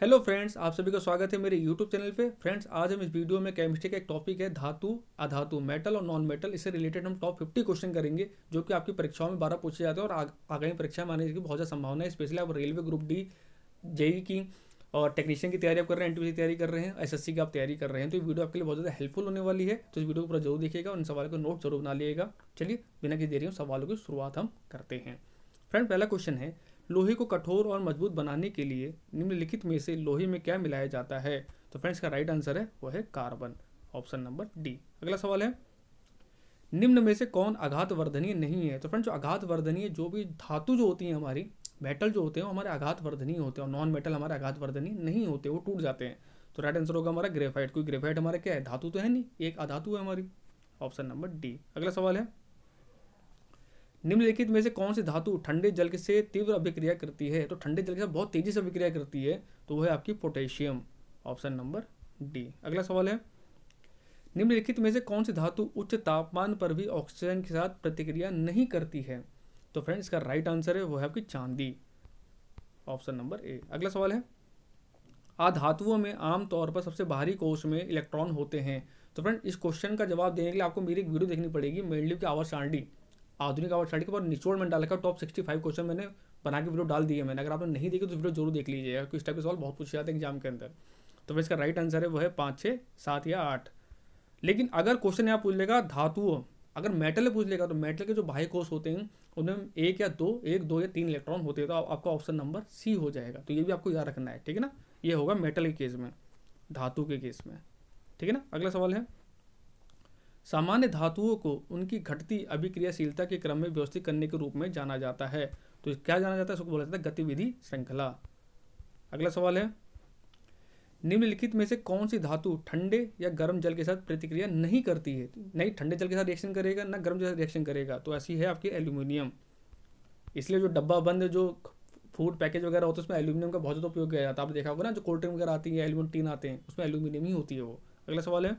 hello friends आप सभी का स्वागत है मेरे यूट्यूब चैनल पे फ्रेंड्स आज हम इस वीडियो में केमिस्ट्री का एक टॉपिक है धातु अधातु मेटल और नॉन मेटल इससे रिलेटेड हम टॉप फिफ्टी क्वेश्चन करेंगे जो कि आपकी परीक्षाओं में बारह पूछे जाते हैं और आगामी परीक्षा में आने की बहुत ज़्यादा संभावना है स्पेशली आप रेलवे ग्रुप डी जेई की और टेक्नीशियन की तैयारी आप कर रहे हैं एन की तैयारी कर रहे हैं एसएससी की आप तैयारी कर रहे हैं तो ये वीडियो आपके लिए बहुत ज़्यादा हेल्पफुल होने वाली है तो इस वीडियो को पूरा जरूर देखिएगा उन सवाल को नोट जरूर बना लीजिएगा चलिए बिना किसी देरी हूँ सवालों की शुरुआत हम करते हैं फ्रेंड पहला क्वेश्चन है लोहे को कठोर और मजबूत बनाने के लिए निम्नलिखित में से लोहे में क्या मिलाया जाता है तो फ्रेंड्स का राइट आंसर है वह है कार्बन ऑप्शन नंबर डी अगला सवाल है निम्न में से कौन आघात वर्धनीय नहीं है तो फ्रेंड्स जो आघात वर्धनीय जो भी धातु जो होती है हमारी मेटल जो होते हैं हमारे आघात वर्धनीय होते हैं और नॉन मेटल हमारे आघात वर्धनीय नहीं होते वो टूट जाते हैं तो राइट आंसर होगा हमारा ग्रेफाइट क्योंकि ग्रेफाइट हमारा क्या है धातु तो है नहीं एक अधातु है हमारी ऑप्शन नंबर डी अगला सवाल है निम्नलिखित में से कौन सी धातु ठंडे जल के से तीव्र अभिक्रिया करती है तो ठंडे जल के साथ बहुत तेजी से अभिक्रिया करती है तो वह है आपकी पोटेशियम ऑप्शन नंबर डी अगला सवाल है निम्नलिखित में से कौन सी धातु उच्च तापमान पर भी ऑक्सीजन के साथ प्रतिक्रिया नहीं करती है तो फ्रेंड्स इसका राइट आंसर है वो है आपकी चांदी ऑप्शन नंबर ए अगला सवाल है आधातुओं में आमतौर पर सबसे बाहरी कोष में इलेक्ट्रॉन होते हैं तो फ्रेंड इस क्वेश्चन का जवाब देने के लिए आपको मेरी एक वीडियो देखनी पड़ेगी मेडलिव की आवर सारणी आधुनिक आवाज साड़ी के ऊपर निचोड़ डाले का टॉप सिक्सटी फाइव क्वेश्चन मैंने बना के वीडियो डाल दिए मैंने अगर आपने नहीं देखी तो वीडियो जरूर देख लीजिएगा क्योंकि इस टाइप के सवाल बहुत पूछे जाते हैं एग्जाम के अंदर तो फिर इसका राइट आंसर है वो है पाँच छः सात या आठ लेकिन अगर क्वेश्चन यहाँ पूछ लेगा धातुओं अगर मेटल पूछ लेगा तो मेटल के जो बाहिक कोष होते हैं उनमें एक या दो एक दो या तीन इलेक्ट्रॉन होते हैं तो आपका ऑप्शन नंबर सी हो जाएगा तो ये भी आपको याद रखना है ठीक है ना ये होगा मेटल के केस में धातु के केस में ठीक है ना अगला सवाल है सामान्य धातुओं को उनकी घटती अभिक्रियाशीलता के क्रम में व्यवस्थित करने के रूप में जाना जाता है तो क्या जाना जाता है उसको बोला जाता है गतिविधि श्रृंखला अगला सवाल है निम्नलिखित में से कौन सी धातु ठंडे या गर्म जल के साथ प्रतिक्रिया नहीं करती है नहीं ठंडे जल के साथ रिएक्शन करेगा ना गर्म जल रिएक्शन करेगा तो ऐसी है आपकी एल्यूमिनियम इसलिए जो डब्बा बंद जो फूड पैकेज वगैरह होता है उसमें एल्यूमिनियम का बहुत ज़्यादा उपयोग किया जाता है आप देखा होगा ना जो कोल्ड ड्रिंक वगैरह आती है एल्यूमिनियम टीन आते हैं उसमें एल्यूमिनियम ही होती है वो अगला सवाल है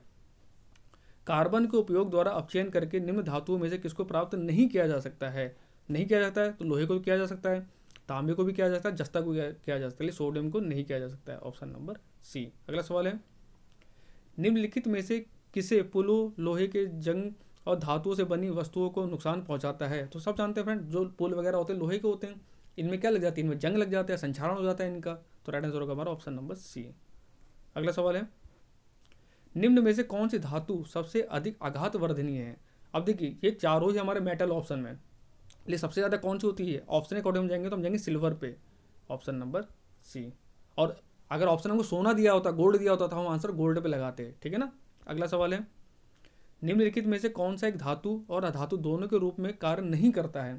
कार्बन के उपयोग द्वारा अपचयन करके निम्न धातुओं में से किसको प्राप्त नहीं किया जा सकता है नहीं किया जाता है तो लोहे को भी किया जा सकता है तांबे को भी किया जा सकता है जस्ता को किया जा सकता है सोडियम को नहीं किया जा सकता है ऑप्शन नंबर सी अगला सवाल है निम्नलिखित में से किसे पुलों लोहे के जंग और धातुओं से बनी वस्तुओं को नुकसान पहुंचाता है तो सब जानते हैं फ्रेंड जो पुल वगैरह होते हैं लोहे के होते हैं इनमें क्या लग जाती है इनमें जंग लग जाता है संचारण हो जाता है इनका तो राइट आंसर होगा हमारा ऑप्शन नंबर सी अगला सवाल है निम्न में से कौन सी धातु सबसे अधिक आघात वर्धनीय है अब देखिए ये चारों ही हमारे मेटल ऑप्शन में लिए सबसे ज़्यादा कौन सी होती है ऑप्शन अकॉर्डिंग हम जाएंगे तो हम जाएंगे सिल्वर पे ऑप्शन नंबर सी और अगर ऑप्शन हमको सोना दिया होता गोल्ड दिया होता तो हम आंसर गोल्ड पे लगाते ठीक है ना अगला सवाल है निम्नलिखित में से कौन सा एक धातु और अधातु दोनों के रूप में कार्य नहीं करता है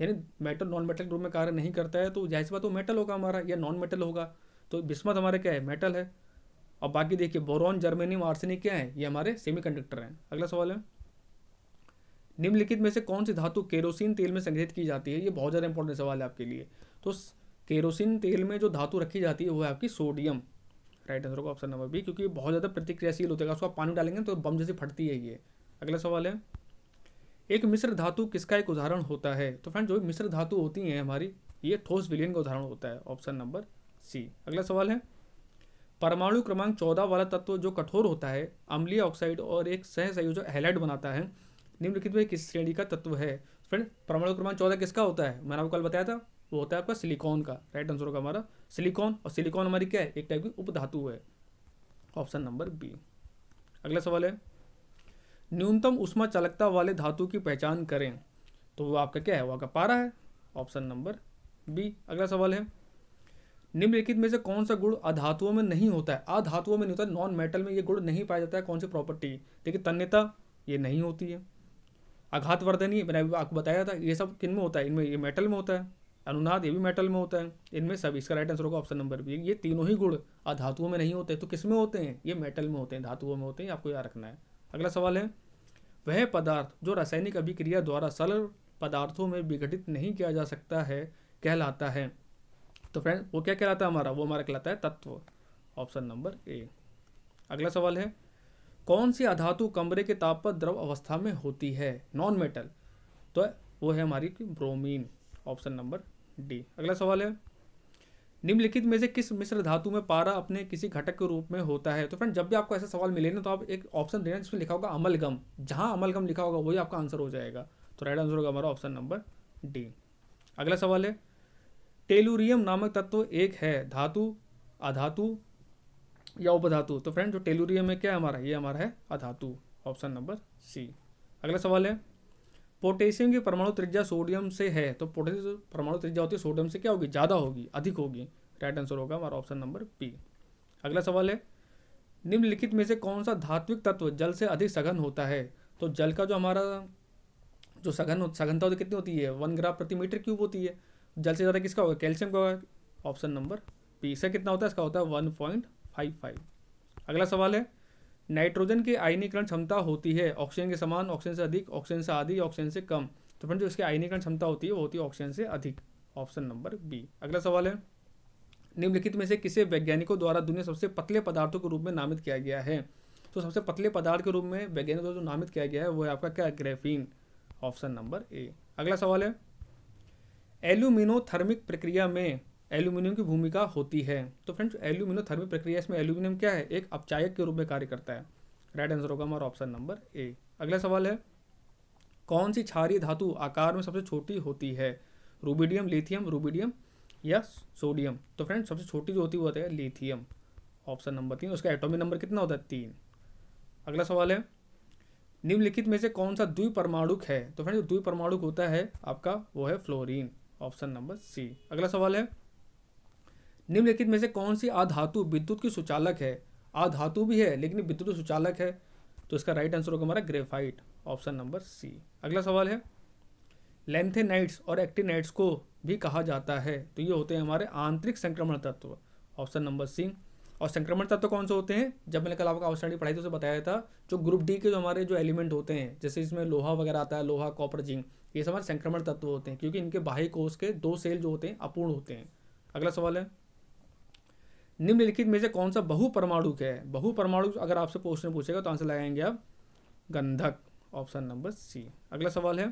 यानी मेटल नॉन मेटल के रूप में कार्य नहीं करता है तो जाहिर सी बात वो मेटल होगा हमारा या नॉन मेटल होगा तो बिस्मत हमारे क्या है मेटल है और बाकी देखिए बोरॉन जर्मेनियम आर्सेनिक क्या है ये हमारे सेमीकंडक्टर हैं अगला सवाल है निम्नलिखित में से कौन सी धातु केरोसिन तेल में संग्रहित की जाती है ये बहुत ज़्यादा इंपॉर्टेंट सवाल है आपके लिए तो केरोसिन तेल में जो धातु रखी जाती है वो है आपकी सोडियम राइट आंसर होगा ऑप्शन नंबर बी क्योंकि बहुत ज़्यादा प्रतिक्रियाशील होता है उसको आप पानी डालेंगे तो बम जैसे फटती है ये अगला सवाल है एक मिश्र धातु किसका एक उदाहरण होता है तो फ्रेंड जो मिश्र धातु होती हैं हमारी ये ठोस विलियन का उदाहरण होता है ऑप्शन नंबर सी अगला सवाल है परमाणु क्रमांक चौदह वाला तत्व जो कठोर होता है अम्लीय ऑक्साइड और एक सह संयोजक हेलाइड बनाता है निम्नलिखित में किस श्रेणी का तत्व है फ्रेंड परमाणु क्रमांक चौदह किसका होता है मैंने आपको कल बताया था वो होता है आपका सिलिकॉन का राइट आंसर होगा हमारा सिलिकॉन और सिलिकॉन हमारी क्या है एक टाइप की उपधातु है ऑप्शन नंबर बी अगला सवाल है न्यूनतम उष्मा चालकता वाले धातु की पहचान करें तो वो आपका क्या है वो आपका पारा है ऑप्शन नंबर बी अगला सवाल है निम्नलिखित में से कौन सा गुण अधातुओं में नहीं होता है अधातुओं में नहीं होता नॉन मेटल में ये गुण नहीं पाया जाता है कौन सी प्रॉपर्टी देखिए तन्यता ये नहीं होती है आघातवर्धनी मैंने आपको बताया था ये सब किन में होता है इनमें ये मेटल में होता है अनुनाद ये भी मेटल में होता है इनमें सब इसका राइट आंसर होगा ऑप्शन नंबर बी ये तीनों ही गुण अधातुओं में नहीं होते तो किस में होते हैं ये मेटल में होते हैं धातुओं में होते हैं आपको याद रखना है अगला सवाल है वह पदार्थ जो रासायनिक अभिक्रिया द्वारा सरल पदार्थों में विघटित नहीं किया जा सकता है कहलाता है तो फ्रेंड वो क्या कहलाता है हमारा वो हमारा कहलाता है तत्व ऑप्शन नंबर ए अगला सवाल है कौन सी अधातु कमरे के ताप पर द्रव अवस्था में होती है नॉन मेटल तो वो है हमारी ब्रोमीन ऑप्शन नंबर डी अगला सवाल है निम्नलिखित में से किस मिश्र धातु में पारा अपने किसी घटक के रूप में होता है तो फ्रेंड जब भी आपको ऐसा सवाल मिले ना तो आप एक ऑप्शन देना जिसमें लिखा होगा अमलगम जहाँ अमलगम लिखा होगा वही आपका आंसर हो जाएगा तो राइट आंसर होगा हमारा ऑप्शन नंबर डी अगला सवाल है टेलूरियम नामक तत्व एक है धातु अधातु या उपधातु तो फ्रेंड जो टेलूरियम है क्या हमारा ये हमारा है अधातु ऑप्शन नंबर सी अगला सवाल है पोटेशियम की परमाणु त्रिज्या सोडियम से है तो पोटेशियम परमाणु त्रिज्या होती है सोडियम से क्या होगी ज़्यादा होगी अधिक होगी राइट आंसर होगा हमारा ऑप्शन नंबर पी अगला सवाल है निम्नलिखित में से कौन सा धात्विक तत्व जल से अधिक सघन होता है तो जल का जो हमारा जो सघन सघनता होती कितनी होती है वन ग्राम प्रति मीटर क्यूब होती है जल्द से ज़्यादा किसका होगा कैल्शियम का होगा ऑप्शन नंबर बी इसका कितना होता है इसका होता है वन पॉइंट फाइव फाइव अगला सवाल है नाइट्रोजन की आयनीकरण क्षमता होती है ऑक्सीजन के समान ऑक्सीजन से अधिक ऑक्सीजन से आधी ऑक्सीजन से कम तो फ्रेंड जो इसकी आयनीकरण क्षमता होती है वो होती है ऑक्सीजन से अधिक ऑप्शन नंबर बी अगला सवाल है निम्नलिखित में से किसे वैज्ञानिकों द्वारा दुनिया सबसे पतले पदार्थों के रूप में नामित किया गया है तो सबसे पतले पदार्थ के रूप में वैज्ञानिकों द्वारा जो नामित किया गया है वो है आपका क्या ग्रेफीन ऑप्शन नंबर ए अगला सवाल है एल्यूमिनोथर्मिक प्रक्रिया में एल्यूमिनियम की भूमिका होती है तो फ्रेंड्स एल्यूमिनोथर्मिक प्रक्रिया इसमें एल्यूमिनियम क्या है एक अपचायक के रूप में कार्य करता है राइट आंसर होगा हमारा ऑप्शन नंबर ए अगला सवाल है कौन सी क्षारीय धातु आकार में सबसे छोटी होती है रूबीडियम लिथियम रूबीडियम या सोडियम तो फ्रेंड्स सबसे छोटी जो होती है वो होता है लिथियम ऑप्शन नंबर तीन उसका एटॉमिक नंबर कितना होता है तीन अगला सवाल है निम्नलिखित में से कौन सा द्विपरमाणुक है तो फ्रेंड्स जो द्विपरमाणुक होता है आपका वो है फ्लोरीन ऑप्शन नंबर सी अगला सवाल है निम्नलिखित में से कौन सी आधातु विद्युत की सुचालक है आधातु भी है लेकिन विद्युत सुचालक है तो इसका राइट आंसर होगा हमारा ग्रेफाइट ऑप्शन नंबर सी अगला सवाल है लेंथेनाइट्स और एक्टिनाइट्स को भी कहा जाता है तो ये होते हैं हमारे आंतरिक संक्रमण तत्व ऑप्शन नंबर सी और संक्रमण तत्व कौन से होते हैं जब मैंने कल आपका अवसरणी पढ़ाई तो उसे बताया था जो ग्रुप डी के जो हमारे जो एलिमेंट होते हैं जैसे इसमें लोहा वगैरह आता है लोहा कॉपर जिंक ये सब संक्रमण तत्व होते हैं क्योंकि इनके बाह्य कोष के दो सेल जो होते हैं अपूर्ण होते हैं अगला सवाल है निम्नलिखित में से कौन सा परमाणु है परमाणु अगर आपसे क्वेश्चन पूछेगा तो आंसर लगाएंगे आप गंधक ऑप्शन नंबर सी अगला सवाल है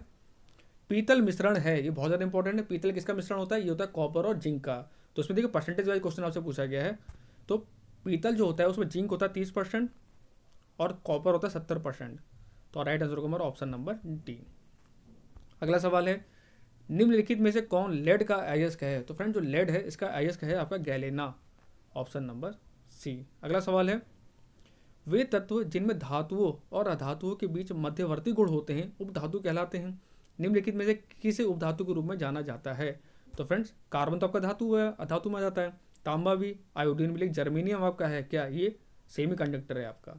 पीतल मिश्रण है ये बहुत ज़्यादा इंपॉर्टेंट है पीतल किसका मिश्रण होता है ये होता है कॉपर और जिंक का तो उसमें देखिए परसेंटेज वाइज क्वेश्चन आपसे पूछा गया है तो पीतल जो होता है उसमें जिंक होता है तीस परसेंट और कॉपर होता है सत्तर परसेंट तो राइट आंसर होगा हमारा ऑप्शन नंबर डी अगला सवाल है निम्नलिखित में से कौन लेड का अयस्क है तो फ्रेंड जो लेड है इसका अयस्क है आपका गैलेना ऑप्शन नंबर सी अगला सवाल है वे तत्व जिनमें धातुओं और अधातुओं के बीच मध्यवर्ती गुण होते हैं उपधातु कहलाते हैं निम्नलिखित में से किसे उपधातु के रूप में जाना जाता है तो फ्रेंड्स कार्बन तो आपका धातु है अधातु में जाता है तांबा भी आयोडीन भी जर्मेनियम आपका है क्या ये सेमी है आपका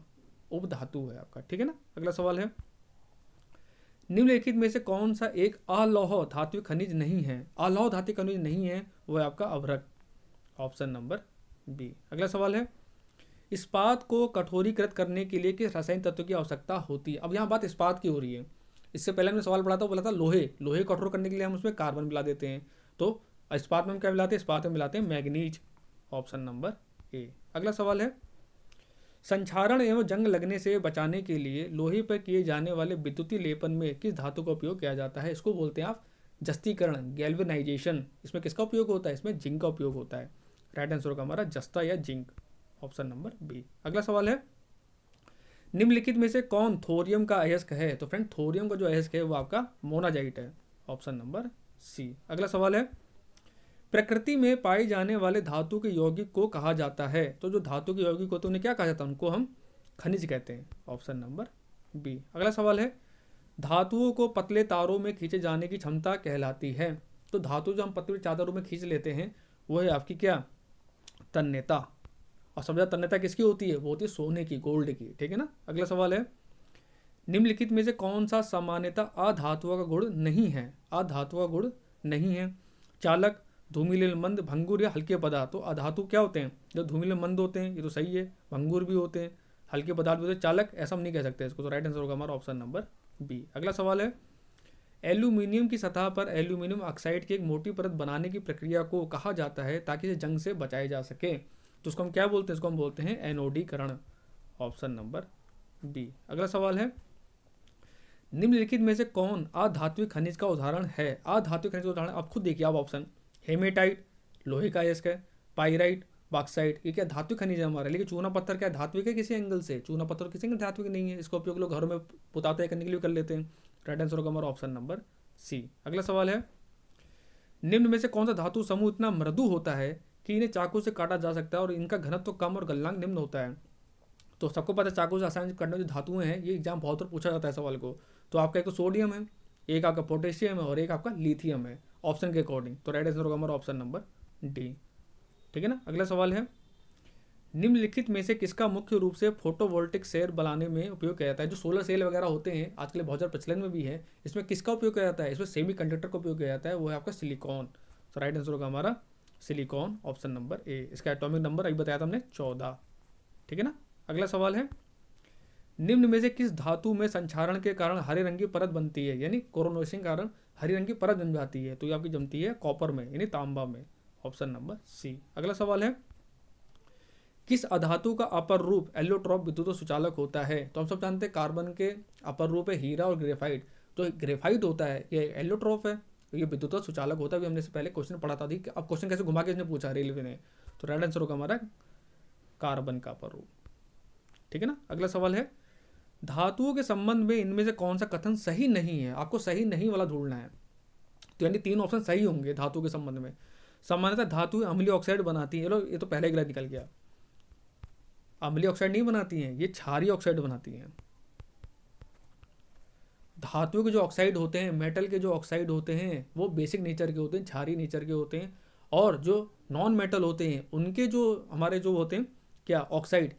उपधातु है आपका ठीक है ना अगला सवाल है निम्नलिखित में से कौन सा एक अलोह धातु खनिज नहीं है अलोह धातु खनिज नहीं है वो है आपका अभ्रक ऑप्शन नंबर बी अगला सवाल है इस्पात को कठोरीकृत करने के लिए किस रासायनिक तत्व की आवश्यकता होती है अब यहाँ बात इस्पात की हो रही है इससे पहले हमने सवाल पढ़ा था बोला था लोहे लोहे कठोर करने के लिए हम उसमें कार्बन मिला देते हैं तो इस्पात में हम क्या मिलाते हैं इस्पात में मिलाते हैं मैग्नीज ऑप्शन नंबर ए अगला सवाल है संक्षारण एवं जंग लगने से बचाने के लिए लोहे पर किए जाने वाले विद्युतीय लेपन में किस धातु का उपयोग किया जाता है इसको बोलते हैं आप जस्तीकरण गैल्वेनाइजेशन इसमें किसका उपयोग होता है इसमें जिंक का उपयोग होता है राइट आंसर होगा हमारा जस्ता या जिंक ऑप्शन नंबर बी अगला सवाल है निम्नलिखित में से कौन थोरियम का अयस्क है तो फ्रेंड थोरियम का जो अयस्क है वो आपका मोनाजाइट है ऑप्शन नंबर सी अगला सवाल है प्रकृति में पाए जाने वाले धातु के यौगिक को कहा जाता है तो जो धातु के यौगिक होते तो उन्हें क्या कहा जाता है उनको हम खनिज कहते हैं ऑप्शन नंबर बी अगला सवाल है धातुओं को पतले तारों में खींचे जाने की क्षमता कहलाती है तो धातु जो हम पतले चादरों में खींच लेते हैं वो है आपकी क्या तन्यता और समझा तन्यता किसकी होती है वो होती है सोने की गोल्ड की ठीक है ना अगला सवाल है निम्नलिखित में से कौन सा सामान्यता अधातुओं का गुण नहीं है का गुण नहीं है चालक धूमिल मंद भंगुर या हल्के पदार्थ तो अधातु क्या होते हैं जो धूमिल मंद होते हैं ये तो सही है भंगुर भी होते हैं हल्के पदार्थ भी होते हैं चालक ऐसा हम नहीं कह सकते इसको तो राइट आंसर होगा हमारा ऑप्शन नंबर बी अगला सवाल है एल्यूमिनियम की सतह पर एल्यूमिनियम ऑक्साइड की एक मोटी परत बनाने की प्रक्रिया को कहा जाता है ताकि इसे जंग से बचाया जा सके तो उसको हम क्या बोलते हैं इसको हम बोलते हैं एनओडीकरण ऑप्शन नंबर बी अगला सवाल है निम्नलिखित में से कौन आधात्विक खनिज का उदाहरण है आधात्विक खनिज का उदाहरण आप खुद देखिए आप ऑप्शन हेमेटाइट लोहे का यस्क है पाइराइट बाक्साइट ये क्या धातु खनिज है हमारा लेकिन चूना पत्थर क्या धात्विक है किसी एंगल से चूना पत्थर किसी एंगल धात्विक नहीं है इसका उपयोग लोग घरों में पुताते करने के लिए कर लेते हैं राइट आंसर होगा हमारा ऑप्शन नंबर सी अगला सवाल है निम्न में से कौन सा धातु समूह इतना मृदु होता है कि इन्हें चाकू से काटा जा सकता है और इनका घनत्व तो कम और गलनांक निम्न होता है तो सबको पता है चाकू से आसान करने जो धातुएं हैं ये एग्जाम बहुत बार पूछा जाता है सवाल को तो आपका एक तो सोडियम है एक आपका पोटेशियम है और एक आपका लिथियम है ऑप्शन के अकॉर्डिंग तो राइट आंसर होगा हमारा ऑप्शन नंबर डी ठीक है ना अगला सवाल है निम्नलिखित में से किसका मुख्य रूप से फोटोवोल्टिक सेल बनाने में उपयोग किया जाता है जो सोलर सेल वगैरह होते हैं आजकल बहुत ज़्यादा प्रचलन में भी है इसमें किसका उपयोग किया जाता है इसमें सेमी कंडक्टर का उपयोग किया जाता है वो है आपका सिलिकॉन तो राइट आंसर होगा हमारा सिलिकॉन ऑप्शन नंबर ए इसका एटॉमिक नंबर अभी बताया था हमने चौदह ठीक है ना अगला सवाल है निम्न में से किस धातु में संचारण के कारण हरे रंग की परत बनती है यानी कोरोनोशन के कारण हरे रंग की परत जम जाती है तो ये आपकी जमती है कॉपर में यानी तांबा में ऑप्शन नंबर सी अगला सवाल है किस अधातु का अपर रूप एलोट्रॉप विद्युत सुचालक होता है तो हम सब जानते हैं कार्बन के अपर रूप है हीरा और ग्रेफाइट तो ग्रेफाइट होता है ये एलोट्रॉप है ये विद्युत सुचालक होता है भी हमने से पहले क्वेश्चन पढ़ा था कि अब क्वेश्चन कैसे घुमा के इसने पूछा रेलवे ने तो राइट आंसर होगा हमारा कार्बन का अपर रूप ठीक है ना अगला सवाल है धातुओं के संबंध में इनमें से कौन सा कथन सही नहीं है आपको सही नहीं वाला ढूंढना है तो यानी तीन ऑप्शन सही होंगे धातु के संबंध में सामान्यतः धातु अम्लीय ऑक्साइड बनाती है ये तो पहले गलत निकल गया अम्लीय ऑक्साइड नहीं बनाती हैं ये क्षारीय ऑक्साइड बनाती हैं धातुओं के जो ऑक्साइड होते हैं मेटल के जो ऑक्साइड होते हैं वो बेसिक नेचर के होते हैं छारी नेचर के होते हैं और जो नॉन मेटल होते हैं उनके जो हमारे जो होते हैं क्या ऑक्साइड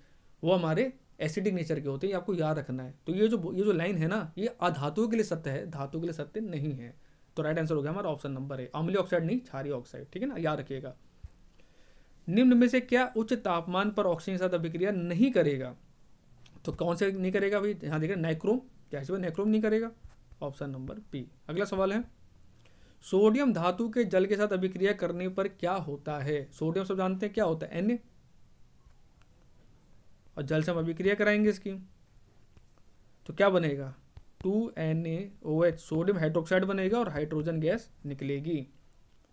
वो हमारे एसिडिक नेचर के होते हैं ये आपको याद रखना है तो ये जो ये जो लाइन है ना ये अधातुओं के लिए सत्य है धातु के लिए सत्य नहीं है तो राइट आंसर हो गया हमारा ऑप्शन नंबर है अम्ली ऑक्साइड नहीं छारी ऑक्साइड ठीक है ना याद रखिएगा निम्न में से क्या उच्च तापमान पर ऑक्सीजन के साथ अभिक्रिया नहीं करेगा तो कौन से नहीं करेगा भाई यहाँ देखिए नाइक्रोम क्या इसमें नाइक्रोम नहीं करेगा ऑप्शन नंबर बी अगला सवाल है सोडियम धातु के जल के साथ अभिक्रिया करने पर क्या होता है सोडियम सब जानते हैं क्या होता है एन और जल से हम अभिक्रिया कराएंगे इसकी तो क्या बनेगा two N A O H sodium hydroxide बनेगा और हाइड्रोजन गैस निकलेगी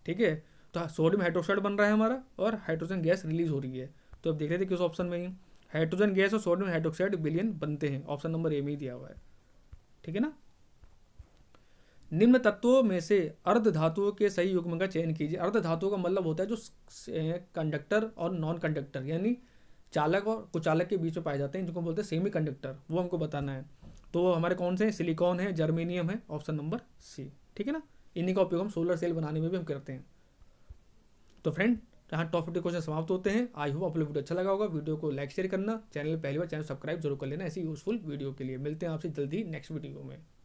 ठीक है तो सोडियम हाइड्रोक्साइड बन रहा है हमारा और हाइड्रोजन गैस रिलीज हो रही है तो अब देख थे किस ऑप्शन में ही हाइड्रोजन गैस और सोडियम हाइड्रोक्साइड बिलियन बनते हैं ऑप्शन नंबर ए में ही दिया हुआ है ठीक है ना निम्न तत्वों में से अर्ध धातुओं के सही युग्म का चयन कीजिए अर्ध धातुओं का मतलब होता है जो कंडक्टर और नॉन कंडक्टर यानी चालक और कुचालक के बीच में पाए जाते हैं जिनको बोलते हैं सेमी कंडक्टर वो हमको बताना है तो वो हमारे कौन से हैं सिलिकॉन है जर्मेनियम है ऑप्शन नंबर सी ठीक है ना इन्हीं का उपयोग हम सोलर सेल बनाने में भी हम करते हैं तो फ्रेंड यहाँ टॉप फिफ्टी क्वेश्चन समाप्त होते हैं आई होप आप लोग वीडियो अच्छा लगा होगा वीडियो को लाइक शेयर करना चैनल पहली बार चैनल सब्सक्राइब जरूर कर लेना ऐसी यूजफुल वीडियो के लिए मिलते हैं आपसे जल्दी नेक्स्ट वीडियो में